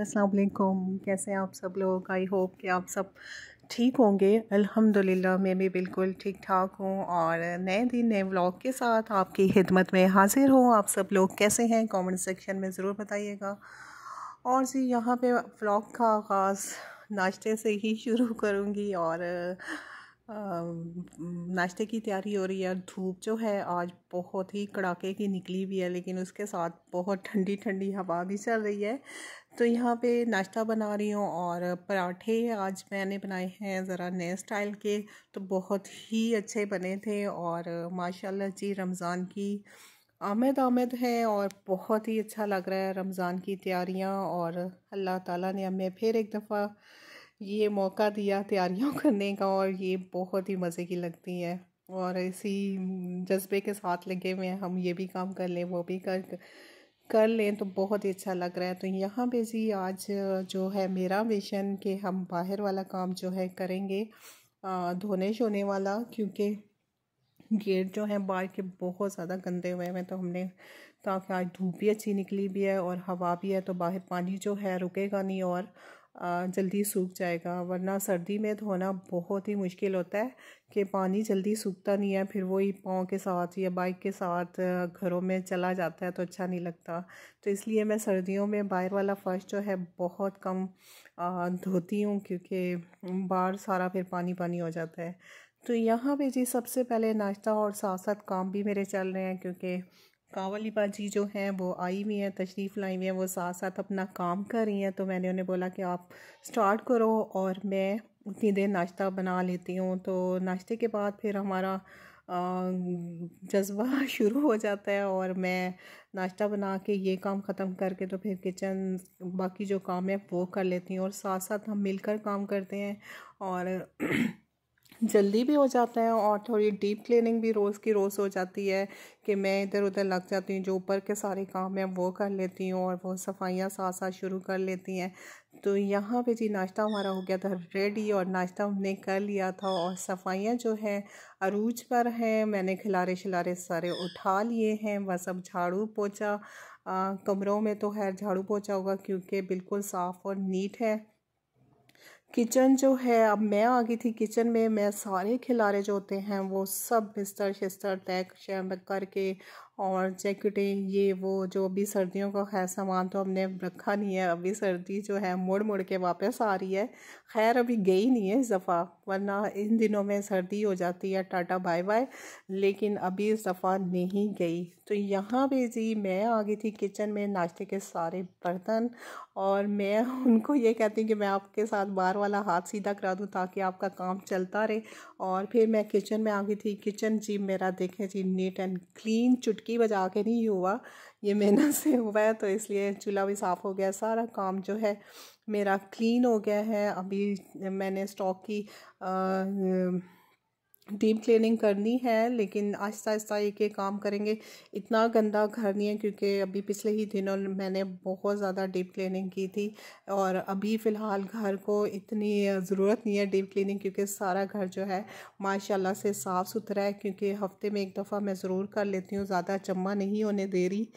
असलकुम कैसे हैं आप सब लोग आई होप कि आप सब ठीक होंगे अल्हम्दुलिल्लाह मैं भी बिल्कुल ठीक ठाक हूँ और नए दिन नए व्लॉग के साथ आपकी खिदमत में हाजिर हूँ आप सब लोग कैसे हैं कमेंट सेक्शन में ज़रूर बताइएगा और जी यहाँ पे व्लॉग का आगाज़ नाश्ते से ही शुरू करूँगी और नाश्ते की तैयारी हो रही है धूप जो है आज बहुत ही कड़ाके की निकली हुई है लेकिन उसके साथ बहुत ठंडी ठंडी हवा भी चल रही है तो यहाँ पे नाश्ता बना रही हूँ और पराठे आज मैंने बनाए हैं ज़रा नए स्टाइल के तो बहुत ही अच्छे बने थे और माशाल्लाह जी रमज़ान की आमद आमद है और बहुत ही अच्छा लग रहा है रमज़ान की तैयारियाँ और अल्लाह ताला ने हमें फिर एक दफ़ा ये मौका दिया तैयारियों करने का और ये बहुत ही मज़े की लगती है और इसी जज्बे के साथ लगे हुए हम ये भी काम कर लें वो भी कर कर लें तो बहुत ही अच्छा लग रहा है तो यहाँ पे जी आज जो है मेरा मिशन कि हम बाहर वाला काम जो है करेंगे धोने शोने वाला क्योंकि गेट जो है बाहर के बहुत ज़्यादा गंदे हुए हैं तो हमने ताकि आज धूप भी अच्छी निकली भी है और हवा भी है तो बाहर पानी जो है रुकेगा नहीं और जल्दी सूख जाएगा वरना सर्दी में धोना बहुत ही मुश्किल होता है कि पानी जल्दी सूखता नहीं है फिर वही पाँव के साथ या बाइक के साथ घरों में चला जाता है तो अच्छा नहीं लगता तो इसलिए मैं सर्दियों में बाहर वाला फर्श जो है बहुत कम धोती हूँ क्योंकि बाहर सारा फिर पानी पानी हो जाता है तो यहाँ पे जी सबसे पहले नाश्ता और साथ साथ काम भी मेरे चल रहे हैं क्योंकि कावली बाजी जो हैं वो आई हुई हैं तशरीफ़ लाई हुई हैं वो साथ साथ अपना काम कर रही हैं तो मैंने उन्हें बोला कि आप स्टार्ट करो और मैं उतनी देर नाश्ता बना लेती हूँ तो नाश्ते के बाद फिर हमारा जज्बा शुरू हो जाता है और मैं नाश्ता बना के ये काम ख़त्म करके तो फिर किचन बाकी जो काम है वो कर लेती हूँ और साथ साथ हम मिलकर काम करते हैं और जल्दी भी हो जाता है और थोड़ी डीप क्लीनिंग भी रोज़ की रोज़ हो जाती है कि मैं इधर उधर लग जाती हूँ जो ऊपर के सारे काम हैं वो कर लेती हूँ और वो सफाइयाँ साथ साथ शुरू कर लेती हैं तो यहाँ पे जी नाश्ता हमारा हो गया था रेडी और नाश्ता हमने कर लिया था और सफाइयाँ जो हैं अरूज पर हैं मैंने खिलारे शिलारे सारे उठा लिए हैं बस अब झाड़ू पोछा कमरों में तो खैर झाड़ू पोछा होगा क्योंकि बिल्कुल साफ़ और नीट है किचन जो है अब मैं आ गई थी किचन में मैं सारे खिलारे जो होते हैं वो सब बिस्तर शिस्तर तय करके और जैकेटें ये वो जो अभी सर्दियों का खैर सामान तो हमने रखा नहीं है अभी सर्दी जो है मुड़ मुड़ के वापस आ रही है खैर अभी गई नहीं है इस दफ़ा वरना इन दिनों में सर्दी हो जाती है टाटा बाय बाय लेकिन अभी इस दफ़ा नहीं गई तो यहाँ पे जी मैं आ गई थी किचन में नाश्ते के सारे बर्तन और मैं उनको ये कहती हूँ कि मैं आपके साथ बार वाला हाथ सीधा करा दूँ ताकि आपका काम चलता रहे और फिर मैं किचन में आ गई थी किचन जी मेरा देखें जी नीट एंड क्लीन चुट चुटकी बजा के नहीं हुआ ये मेहनत से हुआ है तो इसलिए चूल्हा भी साफ़ हो गया सारा काम जो है मेरा क्लीन हो गया है अभी मैंने स्टॉक की आ, डीप क्लीनिंग करनी है लेकिन आहिस्ता आहिस्ता एक एक काम करेंगे इतना गंदा घर नहीं है क्योंकि अभी पिछले ही दिनों मैंने बहुत ज़्यादा डीप क्लीनिंग की थी और अभी फ़िलहाल घर को इतनी ज़रूरत नहीं है डीप क्लीनिंग क्योंकि सारा घर जो है माशाल्लाह से साफ़ सुथरा है क्योंकि हफ्ते में एक दफ़ा मैं ज़रूर कर लेती हूँ ज़्यादा चम्मा नहीं होने दे रही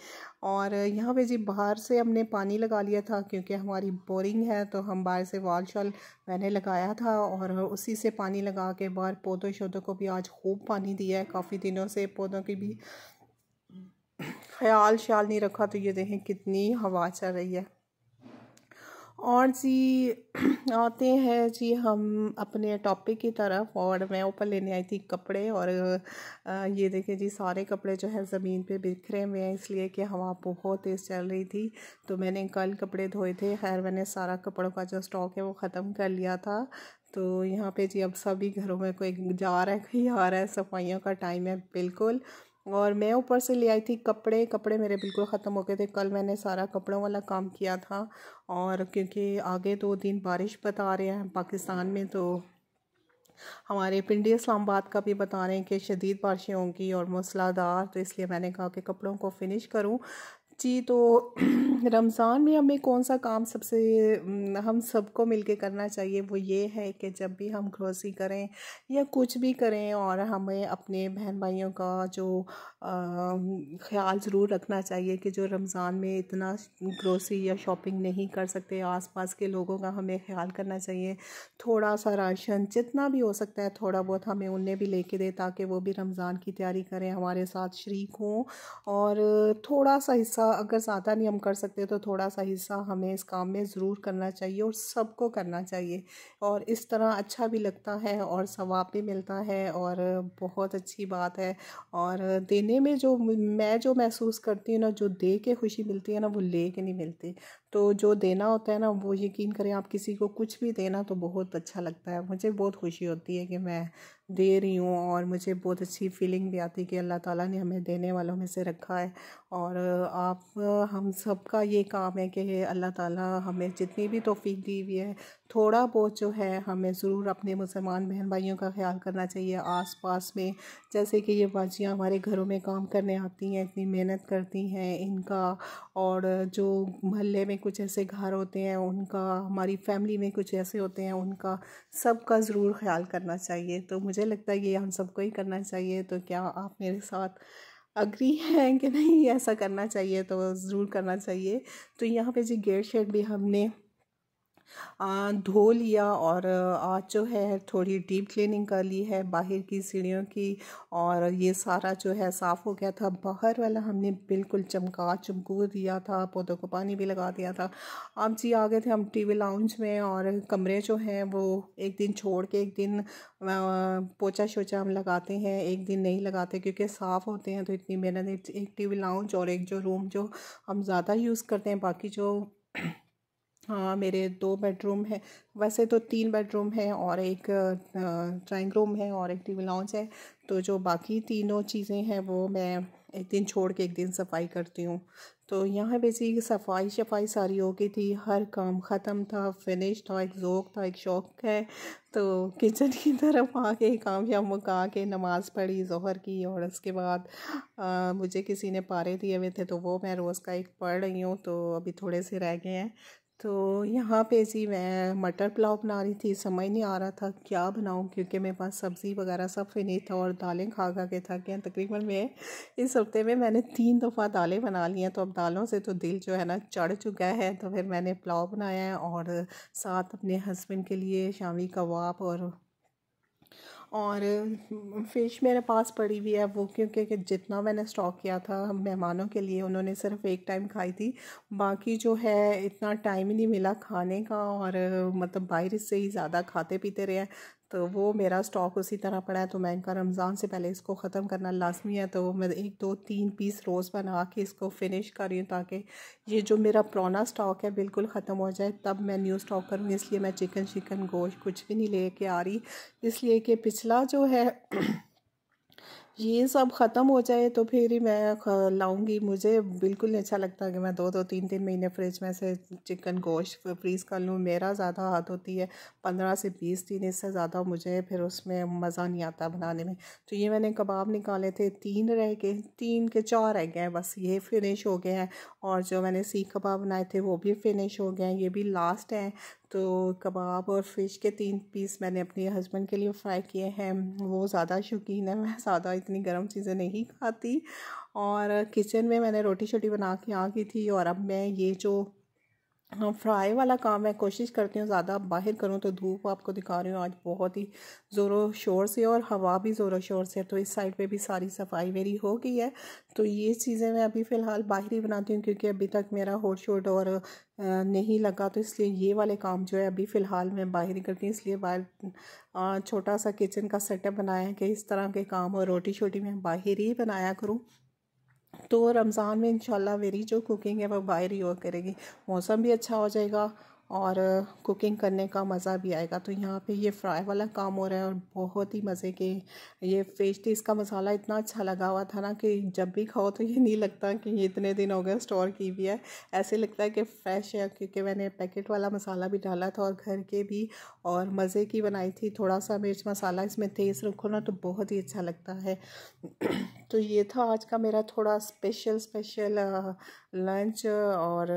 और यहाँ पे जी बाहर से हमने पानी लगा लिया था क्योंकि हमारी बोरिंग है तो हम बाहर से वाल शाल मैंने लगाया था और उसी से पानी लगा के बाहर पौधों शौधों को भी आज खूब पानी दिया है काफ़ी दिनों से पौधों की भी ख्याल श्याल नहीं रखा तो ये देखें कितनी हवा चल रही है और जी आते हैं जी हम अपने टॉपिक की तरफ और मैं ऊपर लेने आई थी कपड़े और ये देखें जी सारे कपड़े जो है ज़मीन पे बिखरे हुए हैं इसलिए कि हवा बहुत तेज़ चल रही थी तो मैंने कल कपड़े धोए थे खैर मैंने सारा कपड़ों का जो स्टॉक है वो ख़त्म कर लिया था तो यहाँ पे जी अब सभी घरों में कोई जा रहा है कोई आ रहा है सफाइयों का टाइम है बिल्कुल और मैं ऊपर से ले आई थी कपड़े कपड़े मेरे बिल्कुल ख़त्म हो गए थे कल मैंने सारा कपड़ों वाला काम किया था और क्योंकि आगे दो दिन बारिश बता रहे हैं पाकिस्तान में तो हमारे पिंडी इस्लामाबाद का भी बता रहे हैं कि शदीद बारिशें होंगी और मूसलाधार तो इसलिए मैंने कहा कि कपड़ों को फिनिश करूं जी तो रमज़ान में हमें कौन सा काम सबसे हम सबको मिलके करना चाहिए वो ये है कि जब भी हम ग्रोसरी करें या कुछ भी करें और हमें अपने बहन भाइयों का जो ख्याल ज़रूर रखना चाहिए कि जो रमज़ान में इतना ग्रोसरी या शॉपिंग नहीं कर सकते आसपास के लोगों का हमें ख्याल करना चाहिए थोड़ा सा राशन जितना भी हो सकता है थोड़ा बहुत हमें उन्हें भी ले दे ताकि वो भी रमज़ान की तैयारी करें हमारे साथ शरीक हों और थोड़ा सा हिस्सा अगर ज़्यादा नहीं हम कर सकते तो थोड़ा सा हिस्सा हमें इस काम में ज़रूर करना चाहिए और सबको करना चाहिए और इस तरह अच्छा भी लगता है और सवाब भी मिलता है और बहुत अच्छी बात है और देने में जो मैं जो महसूस करती हूँ ना जो दे के खुशी मिलती है ना वो ले के नहीं मिलती तो जो देना होता है ना वो यकीन करें आप किसी को कुछ भी देना तो बहुत अच्छा लगता है मुझे बहुत खुशी होती है कि मैं दे रही हूँ और मुझे बहुत अच्छी फीलिंग भी आती है कि अल्लाह ताला ने हमें देने वालों में से रखा है और आप हम सब का ये काम है कि अल्लाह ताला हमें जितनी भी तोफ़ी दी हुई है थोड़ा बहुत जो है हमें ज़रूर अपने मुसलमान बहन भाइयों का ख्याल करना चाहिए आस पास में जैसे कि ये बाजियाँ हमारे घरों में काम करने आती हैं इतनी मेहनत करती हैं इनका और जो महल्ले में कुछ ऐसे घर होते हैं उनका हमारी फैमिली में कुछ ऐसे होते हैं उनका सबका ज़रूर ख्याल करना चाहिए तो मुझे लगता है ये हम सबको ही करना चाहिए तो क्या आप मेरे साथ अग्री हैं कि नहीं ऐसा करना चाहिए तो ज़रूर करना चाहिए तो यहाँ पे जी गेट शेड भी हमने धो लिया और आज जो है थोड़ी डीप क्लीनिंग कर ली है बाहर की सीढ़ियों की और ये सारा जो है साफ़ हो गया था बाहर वाला हमने बिल्कुल चमका चमकू दिया था पौधों को पानी भी लगा दिया था अब जी आ गए थे हम टीवी लाउंज में और कमरे जो हैं वो एक दिन छोड़ के एक दिन पोचा शोचा हम लगाते हैं एक दिन नहीं लगाते क्योंकि साफ़ होते हैं तो इतनी मेहनत एक वी लाउंज और एक जो रूम जो हम ज़्यादा यूज़ करते हैं बाकी जो हाँ मेरे दो बेडरूम है वैसे तो तीन बेडरूम है और एक ड्राइंग रूम है और एक टीवी लाउंज है तो जो बाकी तीनों चीज़ें हैं वो मैं एक दिन छोड़ के एक दिन सफाई करती हूँ तो यहाँ बेसिक सफाई शफाई सारी हो गई थी हर काम ख़त्म था फिनिश था एक जोक था एक शौक है तो किचन की तरफ आके काम शाम मुका के नमाज़ पढ़ी जहर की और उसके बाद आ, मुझे किसी ने पारे दिए हुए थे तो वो मैं रोज़ का एक पढ़ रही हूँ तो अभी थोड़े से रह गए हैं तो यहाँ पे जी मैं मटर पुलाव बना रही थी समझ नहीं आ रहा था क्या बनाऊँ क्योंकि मेरे पास सब्ज़ी वगैरह सब फिनी था और दालें खा खा के थक गए तकरीबन मैं इस हफ्ते में मैंने तीन दफ़ा दालें बना ली हैं तो अब दालों से तो दिल जो है ना चढ़ चुका है तो फिर मैंने पुलाव बनाया है और साथ अपने हस्बैंड के लिए शामी कबाब और और फ़िश मेरे पास पड़ी हुई है वो क्योंकि जितना मैंने स्टॉक किया था मेहमानों के लिए उन्होंने सिर्फ एक टाइम खाई थी बाकी जो है इतना टाइम ही नहीं मिला खाने का और मतलब बाहर से ही ज़्यादा खाते पीते रहे तो वो मेरा स्टॉक उसी तरह पड़ा है तो मैं इनका रमज़ान से पहले इसको ख़त्म करना लाजमी है तो मैं एक दो तीन पीस रोज़ बना के इसको फिनिश कर रही हूँ ताकि ये जो मेरा पुराना स्टॉक है बिल्कुल ख़त्म हो जाए तब मैं न्यू स्टॉक करूँगी इसलिए मैं चिकन शिकन गोश्त कुछ भी नहीं ले आ रही इसलिए कि पिछला जो है ये सब ख़त्म हो जाए तो फिर ही मैं लाऊंगी मुझे बिल्कुल नहीं अच्छा लगता कि मैं दो दो तीन तीन महीने फ्रिज में से चिकन गोश्त फ्रीज़ कर लूँ मेरा ज़्यादा हाथ होती है पंद्रह से बीस दिन इससे ज़्यादा मुझे फिर उसमें मज़ा नहीं आता बनाने में तो ये मैंने कबाब निकाले थे तीन रह गए तीन के चार रह गए हैं बस ये फिनिश हो गए हैं और जो मैंने सीख कबाब बनाए थे वो भी फिनिश हो गए हैं ये भी लास्ट हैं तो कबाब और फ़िश के तीन पीस मैंने अपने हस्बैंड के लिए फ्राई किए हैं वो ज़्यादा शौकीन है मैं ज़्यादा इतनी गर्म चीज़ें नहीं खाती और किचन में मैंने रोटी शोटी बना के आ की थी और अब मैं ये जो हाँ फ्राई वाला काम मैं कोशिश करती हूँ ज़्यादा बाहर करूँ तो धूप आपको दिखा रही हूँ आज बहुत ही ज़ोरों शोर से और हवा भी ज़ोरों शोर से तो इस साइड पे भी सारी सफाई मेरी हो गई है तो ये चीज़ें मैं अभी फ़िलहाल बाहर ही बनाती हूँ क्योंकि अभी तक मेरा होट शोट और नहीं लगा तो इसलिए ये वाले काम जो है अभी फ़िलहाल मैं बाहर ही करती हूँ इसलिए बाहर छोटा सा किचन का सेटअप बनाया है कि इस तरह के काम और रोटी शोटी मैं बाहर ही बनाया करूँ तो रमज़ान में इंशाल्लाह मेरी जो कुकिंग है वो बाहर ही हुआ करेगी मौसम भी अच्छा हो जाएगा और कुकिंग करने का मज़ा भी आएगा तो यहाँ पे ये फ्राई वाला काम हो रहा है और बहुत ही मज़े के ये टेस्टी इसका मसाला इतना अच्छा लगा हुआ था ना कि जब भी खाओ तो ये नहीं लगता कि ये इतने दिन हो गए स्टोर की भी है ऐसे लगता है कि फ्रेश है क्योंकि मैंने पैकेट वाला मसाला भी डाला था और घर के भी और मज़े की बनाई थी थोड़ा सा मिर्च मसाला इसमें तेज़ रखो ना तो बहुत ही अच्छा लगता है तो ये था आज का मेरा थोड़ा स्पेशल स्पेशल लंच और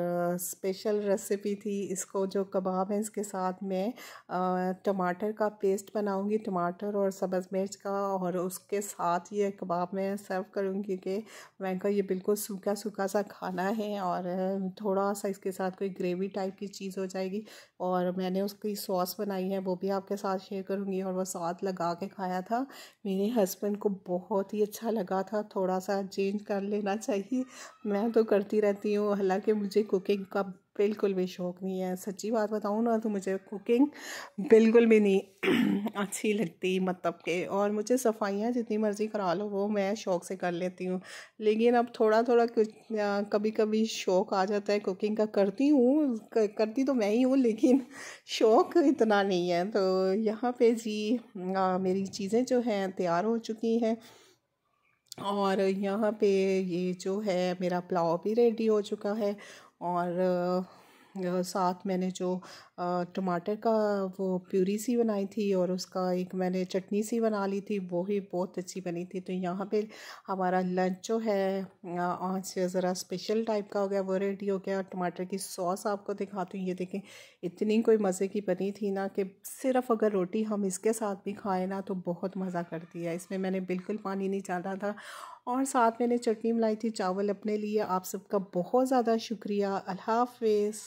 स्पेशल रेसिपी थी इसको जो कबाब है इसके साथ मैं टमाटर का पेस्ट बनाऊंगी टमाटर और सब्ज़ मिर्च का और उसके साथ ये कबाब मैं सर्व करूँगी क्योंकि मैं का ये बिल्कुल सूखा सूखा सा खाना है और थोड़ा सा इसके साथ कोई ग्रेवी टाइप की चीज़ हो जाएगी और मैंने उसकी सॉस बनाई है वो भी आपके साथ शेयर करूँगी और वह साथ लगा के खाया था मेरे हस्बैंड को बहुत ही अच्छा लगा हुआ था थोड़ा सा चेंज कर लेना चाहिए मैं तो करती रहती हूँ हालांकि मुझे कुकिंग का बिल्कुल भी शौक़ नहीं है सच्ची बात बताऊँ ना तो मुझे कुकिंग बिल्कुल भी नहीं अच्छी लगती मतलब के और मुझे सफाइयाँ जितनी मर्ज़ी करा लो वो मैं शौक़ से कर लेती हूँ लेकिन अब थोड़ा थोड़ा कभी कभी शौक़ आ जाता है कुकिंग का करती हूँ करती तो मैं ही हूँ लेकिन शौक़ इतना नहीं है तो यहाँ पे जी आ, मेरी चीज़ें जो हैं तैयार हो चुकी हैं और यहाँ पे ये जो है मेरा पुलाव भी रेडी हो चुका है और साथ मैंने जो टमाटर का वो प्यूरी सी बनाई थी और उसका एक मैंने चटनी सी बना ली थी वो ही बहुत अच्छी बनी थी तो यहाँ पे हमारा लंच जो है आज ज़रा स्पेशल टाइप का हो गया वो रेडी हो गया टमाटर की सॉस आपको दिखाती हूँ ये देखें इतनी कोई मज़े की बनी थी ना कि सिर्फ अगर रोटी हम इसके साथ भी खाएँ ना तो बहुत मज़ा करती है इसमें मैंने बिल्कुल पानी नहीं डाला था और साथ मैंने चटनी मिलाई थी चावल अपने लिए आप सबका बहुत ज़्यादा शुक्रिया अल्लाह हाफिज़